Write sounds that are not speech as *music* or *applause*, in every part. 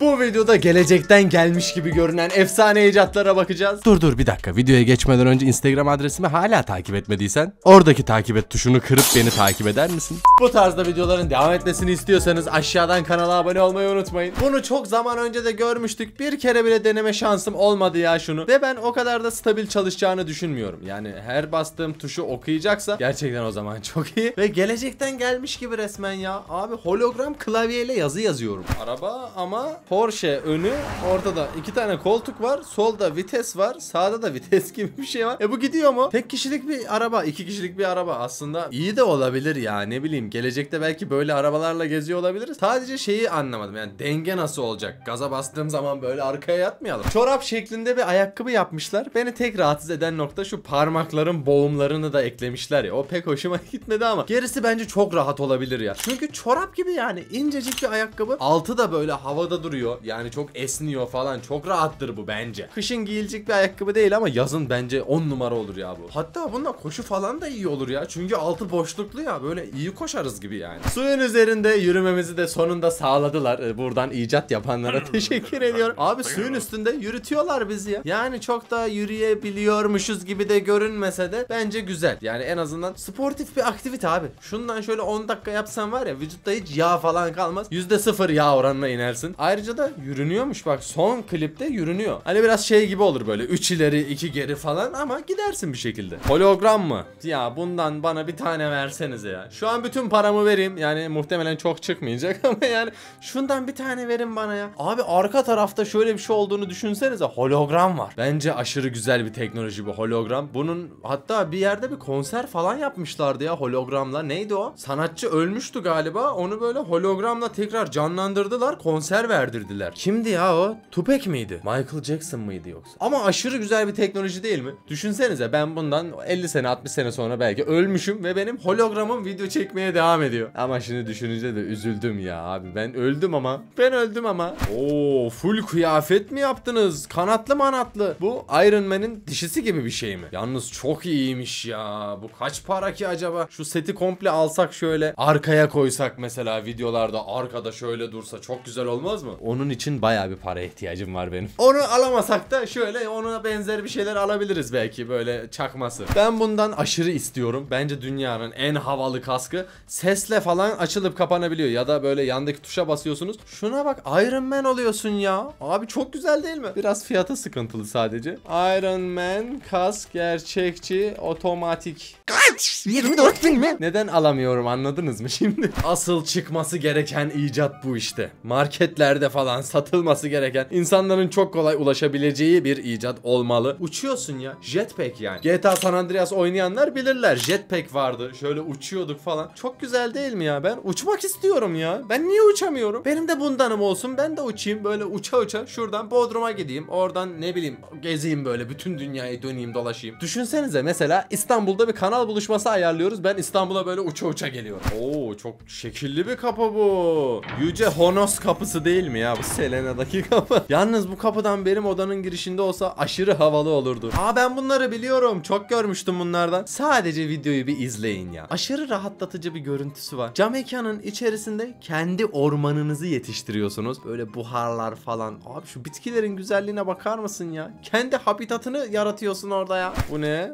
Bu videoda gelecekten gelmiş gibi görünen efsane icatlara bakacağız. Dur dur bir dakika videoya geçmeden önce Instagram adresimi hala takip etmediysen oradaki takip et tuşunu kırıp beni takip eder misin? Bu tarzda videoların devam etmesini istiyorsanız aşağıdan kanala abone olmayı unutmayın. Bunu çok zaman önce de görmüştük bir kere bile deneme şansım olmadı ya şunu. Ve ben o kadar da stabil çalışacağını düşünmüyorum. Yani her bastığım tuşu okuyacaksa gerçekten o zaman *laughs* çok iyi. Ve gelecekten gelmiş gibi resmen ya. Abi hologram klavyeyle yazı yazıyorum. Araba ama Porsche önü ortada iki tane koltuk var. Solda vites var. Sağda da vites *laughs* gibi bir şey var. E bu gidiyor mu? Tek kişilik bir araba. iki kişilik bir araba. Aslında iyi de olabilir ya. Ne bileyim. Gelecekte belki böyle arabalarla geziyor olabiliriz. Sadece şeyi anlamadım. Yani denge nasıl olacak? Gaza bastığım zaman böyle arkaya yatmayalım. Çorap şeklinde bir ayakkabı yapmışlar. Beni tek rahatsız eden nokta şu parmakların boğumlarını da eklemişler ya. O pek hoşuma *laughs* gitmedi ama. Gerisi bence çok rahat olabilir ya. Çünkü çorap gibi yani incecik bir ayakkabı. Altı da böyle havada duruyor duruyor. Yani çok esniyor falan. Çok rahattır bu bence. Kışın giyilecek bir ayakkabı değil ama yazın bence 10 numara olur ya bu. Hatta bununla koşu falan da iyi olur ya. Çünkü altı boşluklu ya. Böyle iyi koşarız gibi yani. Suyun üzerinde yürümemizi de sonunda sağladılar. E, buradan icat yapanlara *laughs* teşekkür ediyorum. Abi suyun üstünde yürütüyorlar bizi ya. Yani çok da yürüyebiliyormuşuz gibi de görünmese de bence güzel. Yani en azından sportif bir aktivite abi. Şundan şöyle 10 dakika yapsan var ya vücutta hiç yağ falan kalmaz. %0 yağ oranına inersin. Ayrıca ayrıca da yürünüyormuş bak son klipte yürünüyor. Hani biraz şey gibi olur böyle 3 ileri 2 geri falan ama gidersin bir şekilde. Hologram mı? Ya bundan bana bir tane versenize ya. Şu an bütün paramı vereyim yani muhtemelen çok çıkmayacak *laughs* ama yani şundan bir tane verin bana ya. Abi arka tarafta şöyle bir şey olduğunu düşünsenize hologram var. Bence aşırı güzel bir teknoloji bu hologram. Bunun hatta bir yerde bir konser falan yapmışlardı ya hologramla. Neydi o? Sanatçı ölmüştü galiba. Onu böyle hologramla tekrar canlandırdılar konser verdi erdirdiler. Kimdi ya o? Tupac miydi? Michael Jackson mıydı yoksa? Ama aşırı güzel bir teknoloji değil mi? Düşünsenize ben bundan 50 sene 60 sene sonra belki ölmüşüm ve benim hologramım video çekmeye devam ediyor. Ama şimdi düşününce de üzüldüm ya abi. Ben öldüm ama. Ben öldüm ama. Oo full kıyafet mi yaptınız? Kanatlı manatlı. Bu Iron Man'in dişisi gibi bir şey mi? Yalnız çok iyiymiş ya. Bu kaç para ki acaba? Şu seti komple alsak şöyle arkaya koysak mesela videolarda arkada şöyle dursa çok güzel olmaz mı? onun için baya bir para ihtiyacım var benim. Onu alamasak da şöyle ona benzer bir şeyler alabiliriz belki böyle çakması. Ben bundan aşırı istiyorum. Bence dünyanın en havalı kaskı. Sesle falan açılıp kapanabiliyor ya da böyle yandaki tuşa basıyorsunuz. Şuna bak Iron Man oluyorsun ya. Abi çok güzel değil mi? Biraz fiyatı sıkıntılı sadece. Iron Man kask gerçekçi otomatik. Kaç? 24 bin mi? Neden alamıyorum anladınız mı şimdi? Asıl çıkması gereken icat bu işte. Marketlerde falan satılması gereken insanların çok kolay ulaşabileceği bir icat olmalı. Uçuyorsun ya. Jetpack yani. GTA San Andreas oynayanlar bilirler. Jetpack vardı. Şöyle uçuyorduk falan. Çok güzel değil mi ya? Ben uçmak istiyorum ya. Ben niye uçamıyorum? Benim de bundanım olsun. Ben de uçayım. Böyle uça uça şuradan Bodrum'a gideyim. Oradan ne bileyim gezeyim böyle. Bütün dünyayı döneyim dolaşayım. Düşünsenize mesela İstanbul'da bir kanal buluşması ayarlıyoruz. Ben İstanbul'a böyle uça uça geliyorum. Oo çok şekilli bir kapı bu. Yüce Honos kapısı değil mi ya? ya bu Selena'daki kapı. *laughs* Yalnız bu kapıdan benim odanın girişinde olsa aşırı havalı olurdu. Aa ben bunları biliyorum. Çok görmüştüm bunlardan. Sadece videoyu bir izleyin ya. Aşırı rahatlatıcı bir görüntüsü var. Cam mekanın içerisinde kendi ormanınızı yetiştiriyorsunuz. Böyle buharlar falan. Abi şu bitkilerin güzelliğine bakar mısın ya? Kendi habitatını yaratıyorsun orada ya. Bu ne?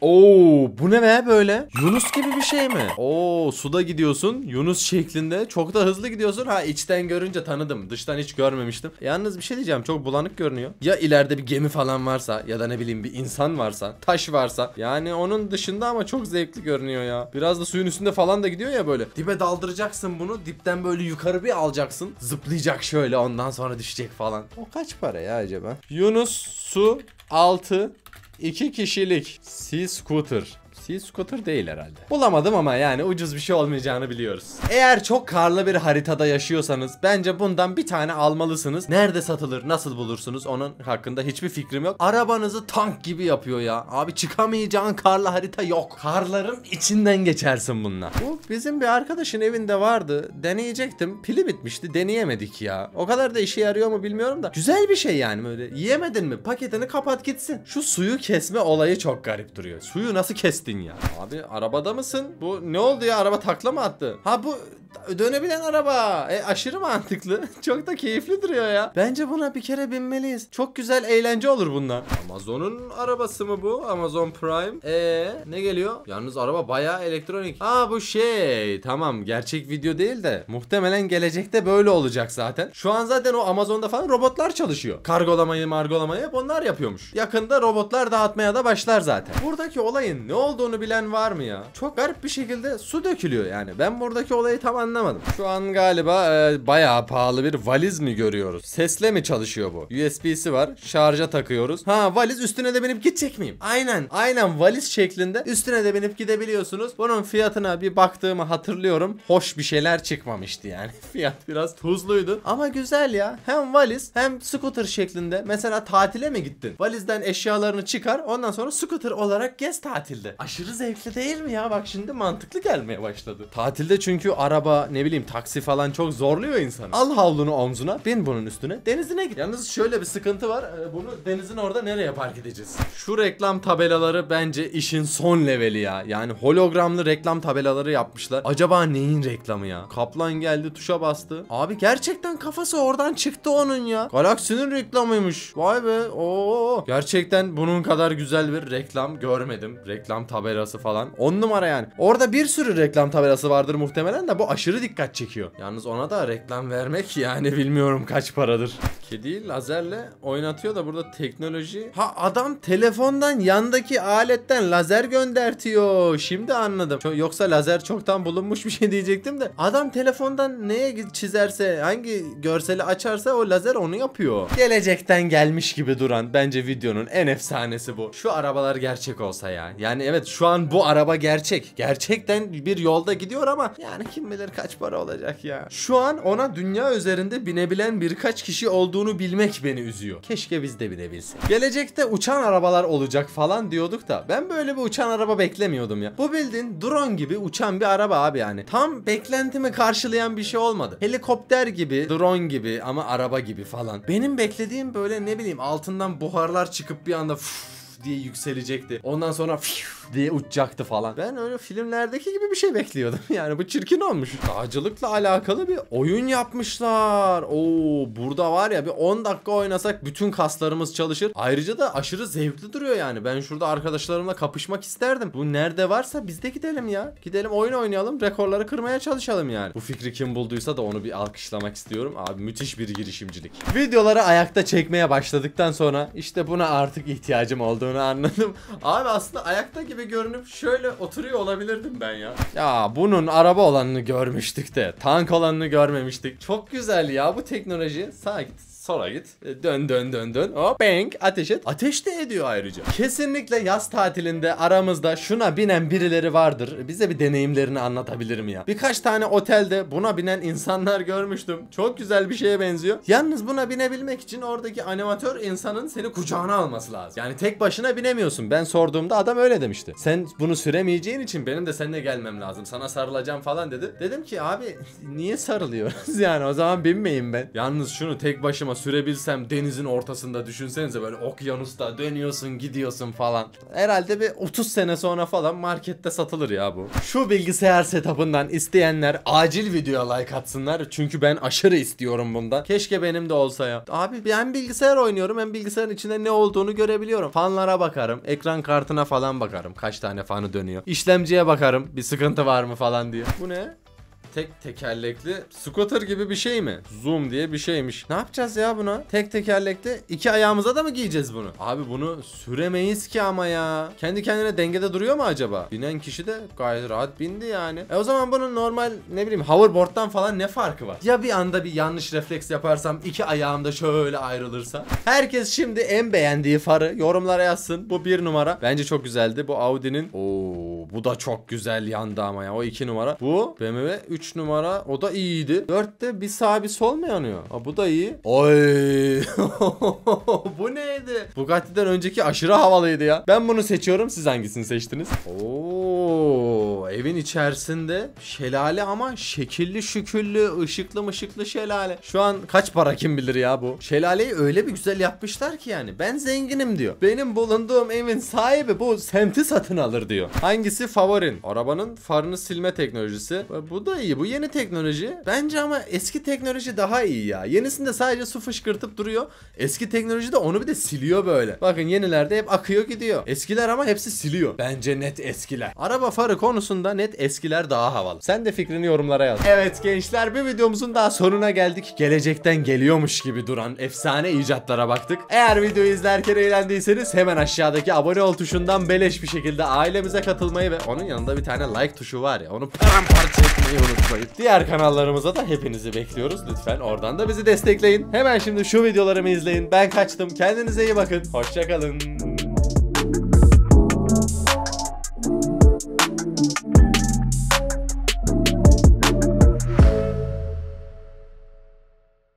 Oo bu ne be böyle? Yunus gibi bir şey mi? Oo suda gidiyorsun Yunus şeklinde çok da hızlı gidiyorsun. Ha içten görünce tanıdım dıştan hiç görmemiştim. Yalnız bir şey diyeceğim çok bulanık görünüyor. Ya ileride bir gemi falan varsa ya da ne bileyim bir insan varsa taş varsa. Yani onun dışında ama çok zevkli görünüyor ya. Biraz da suyun üstünde falan da gidiyor ya böyle. Dibe daldıracaksın bunu dipten böyle yukarı bir alacaksın. Zıplayacak şöyle ondan sonra düşecek falan. O kaç para ya acaba? Yunus su 6 2 kişilik C-Scooter Sea Scooter değil herhalde. Bulamadım ama yani ucuz bir şey olmayacağını biliyoruz. Eğer çok karlı bir haritada yaşıyorsanız bence bundan bir tane almalısınız. Nerede satılır, nasıl bulursunuz onun hakkında hiçbir fikrim yok. Arabanızı tank gibi yapıyor ya. Abi çıkamayacağın karlı harita yok. Karların içinden geçersin bununla. Bu bizim bir arkadaşın evinde vardı. Deneyecektim. Pili bitmişti. Deneyemedik ya. O kadar da işe yarıyor mu bilmiyorum da. Güzel bir şey yani böyle. Yiyemedin mi? Paketini kapat gitsin. Şu suyu kesme olayı çok garip duruyor. Suyu nasıl kestin ettin ya? Abi arabada mısın? Bu ne oldu ya? Araba takla mı attı? Ha bu dönebilen araba. E aşırı mantıklı. *laughs* Çok da keyifli duruyor ya. Bence buna bir kere binmeliyiz. Çok güzel eğlence olur bundan. Amazon'un arabası mı bu? Amazon Prime. E ne geliyor? Yalnız araba bayağı elektronik. Aa bu şey. Tamam gerçek video değil de muhtemelen gelecekte böyle olacak zaten. Şu an zaten o Amazon'da falan robotlar çalışıyor. Kargolamayı margolamayı hep onlar yapıyormuş. Yakında robotlar dağıtmaya da başlar zaten. Buradaki olayın ne olduğu olduğunu bilen var mı ya? Çok garip bir şekilde su dökülüyor yani. Ben buradaki olayı tam anlamadım. Şu an galiba e, bayağı pahalı bir valiz mi görüyoruz? Sesle mi çalışıyor bu? USB'si var. Şarja takıyoruz. Ha valiz üstüne de benim gidecek miyim? Aynen. Aynen valiz şeklinde üstüne de benim gidebiliyorsunuz. Bunun fiyatına bir baktığımı hatırlıyorum. Hoş bir şeyler çıkmamıştı yani. *laughs* Fiyat biraz tuzluydu. Ama güzel ya. Hem valiz hem scooter şeklinde. Mesela tatile mi gittin? Valizden eşyalarını çıkar. Ondan sonra scooter olarak gez tatilde. Aşırı aşırı zevkli değil mi ya? Bak şimdi mantıklı gelmeye başladı. Tatilde çünkü araba ne bileyim taksi falan çok zorluyor insanı. Al havlunu omzuna bin bunun üstüne denizine git. Yalnız şöyle bir sıkıntı var. E, bunu denizin orada nereye park edeceğiz? Şu reklam tabelaları bence işin son leveli ya. Yani hologramlı reklam tabelaları yapmışlar. Acaba neyin reklamı ya? Kaplan geldi tuşa bastı. Abi gerçekten kafası oradan çıktı onun ya. Galaksinin reklamıymış. Vay be. Oo. Gerçekten bunun kadar güzel bir reklam görmedim. Reklam tabelası tabelası falan. 10 numara yani. Orada bir sürü reklam tabelası vardır muhtemelen de bu aşırı dikkat çekiyor. Yalnız ona da reklam vermek *laughs* yani bilmiyorum kaç paradır. Kediyi lazerle oynatıyor da burada teknoloji. Ha adam telefondan yandaki aletten lazer göndertiyor. Şimdi anladım. Yoksa lazer çoktan bulunmuş bir şey diyecektim de. Adam telefondan neye çizerse hangi görseli açarsa o lazer onu yapıyor. Gelecekten gelmiş gibi duran bence videonun en efsanesi bu. Şu arabalar gerçek olsa ya. Yani evet şu an bu araba gerçek. Gerçekten bir yolda gidiyor ama yani kim bilir kaç para olacak ya. Şu an ona dünya üzerinde binebilen birkaç kişi olduğunu bilmek beni üzüyor. Keşke biz de binebilsek. Gelecekte uçan arabalar olacak falan diyorduk da ben böyle bir uçan araba beklemiyordum ya. Bu bildiğin drone gibi uçan bir araba abi yani. Tam beklentimi karşılayan bir şey olmadı. Helikopter gibi, drone gibi ama araba gibi falan. Benim beklediğim böyle ne bileyim altından buharlar çıkıp bir anda fuf diye yükselecekti. Ondan sonra diye uçacaktı falan. Ben öyle filmlerdeki gibi bir şey bekliyordum. *laughs* Yani bu çirkin olmuş. Dağcılıkla alakalı bir oyun yapmışlar. Oo burada var ya bir 10 dakika oynasak bütün kaslarımız çalışır. Ayrıca da aşırı zevkli duruyor yani. Ben şurada arkadaşlarımla kapışmak isterdim. Bu nerede varsa biz de gidelim ya. Gidelim oyun oynayalım. Rekorları kırmaya çalışalım yani. Bu fikri kim bulduysa da onu bir alkışlamak istiyorum. Abi müthiş bir girişimcilik. Videoları ayakta çekmeye başladıktan sonra işte buna artık ihtiyacım olduğunu olduğunu anladım. Abi aslında ayakta gibi görünüp şöyle oturuyor olabilirdim ben ya. Ya bunun araba olanını görmüştük de tank olanını görmemiştik. Çok güzel ya bu teknoloji. Sağ git Sonra git. E, dön dön dön dön. Hop bang ateş et. Ateş de ediyor ayrıca. Kesinlikle yaz tatilinde aramızda şuna binen birileri vardır. E, bize bir deneyimlerini anlatabilirim ya. Birkaç tane otelde buna binen insanlar görmüştüm. Çok güzel bir şeye benziyor. Yalnız buna binebilmek için oradaki animatör insanın seni kucağına alması lazım. Yani tek başına binemiyorsun. Ben sorduğumda adam öyle demişti. Sen bunu süremeyeceğin için benim de seninle gelmem lazım. Sana sarılacağım falan dedi. Dedim ki abi niye sarılıyoruz *laughs* yani o zaman binmeyin ben. Yalnız şunu tek başıma sürebilsem denizin ortasında düşünsenize böyle okyanusta dönüyorsun gidiyorsun falan. Herhalde bir 30 sene sonra falan markette satılır ya bu. Şu bilgisayar setup'ından isteyenler acil videoya like atsınlar. Çünkü ben aşırı istiyorum bunda. Keşke benim de olsa ya. Abi ben bilgisayar oynuyorum hem bilgisayarın içinde ne olduğunu görebiliyorum. Fanlara bakarım. Ekran kartına falan bakarım. Kaç tane fanı dönüyor. İşlemciye bakarım. Bir sıkıntı var mı falan diye. Bu ne? Tek tekerlekli scooter gibi bir şey mi? Zoom diye bir şeymiş. Ne yapacağız ya buna? Tek tekerlekli iki ayağımıza da mı giyeceğiz bunu? Abi bunu süremeyiz ki ama ya. Kendi kendine dengede duruyor mu acaba? Binen kişi de gayet rahat bindi yani. E o zaman bunun normal ne bileyim hoverboard'dan falan ne farkı var? Ya bir anda bir yanlış refleks yaparsam iki da şöyle ayrılırsa? Herkes şimdi en beğendiği farı yorumlara yazsın. Bu bir numara. Bence çok güzeldi. Bu Audi'nin... Ooo bu da çok güzel yandı ama ya. O 2 numara. Bu BMW 3 numara. O da iyiydi. 4'te bir sağ bir sol mu yanıyor? Aa, bu da iyi. Oy. *laughs* bu neydi? Bugatti'den önceki aşırı havalıydı ya. Ben bunu seçiyorum. Siz hangisini seçtiniz? Oo. Evin içerisinde şelale ama şekilli şüküllü ışıklı mışıklı şelale. Şu an kaç para kim bilir ya bu. Şelaleyi öyle bir güzel yapmışlar ki yani. Ben zenginim diyor. Benim bulunduğum evin sahibi bu semti satın alır diyor. Hangisi favorin? Arabanın farını silme teknolojisi. Bu da iyi. Bu yeni teknoloji. Bence ama eski teknoloji daha iyi ya. Yenisinde sadece su fışkırtıp duruyor. Eski teknoloji de onu bir de siliyor böyle. Bakın yenilerde hep akıyor gidiyor. Eskiler ama hepsi siliyor. Bence net eskiler. Araba farı konusunda aslında net eskiler daha havalı. Sen de fikrini yorumlara yaz. Evet gençler bir videomuzun daha sonuna geldik. Gelecekten geliyormuş gibi duran efsane icatlara baktık. Eğer videoyu izlerken eğlendiyseniz hemen aşağıdaki abone ol tuşundan beleş bir şekilde ailemize katılmayı ve onun yanında bir tane like tuşu var ya onu paramparça etmeyi unutmayın. Diğer kanallarımıza da hepinizi bekliyoruz. Lütfen oradan da bizi destekleyin. Hemen şimdi şu videolarımı izleyin. Ben kaçtım. Kendinize iyi bakın. Hoşçakalın.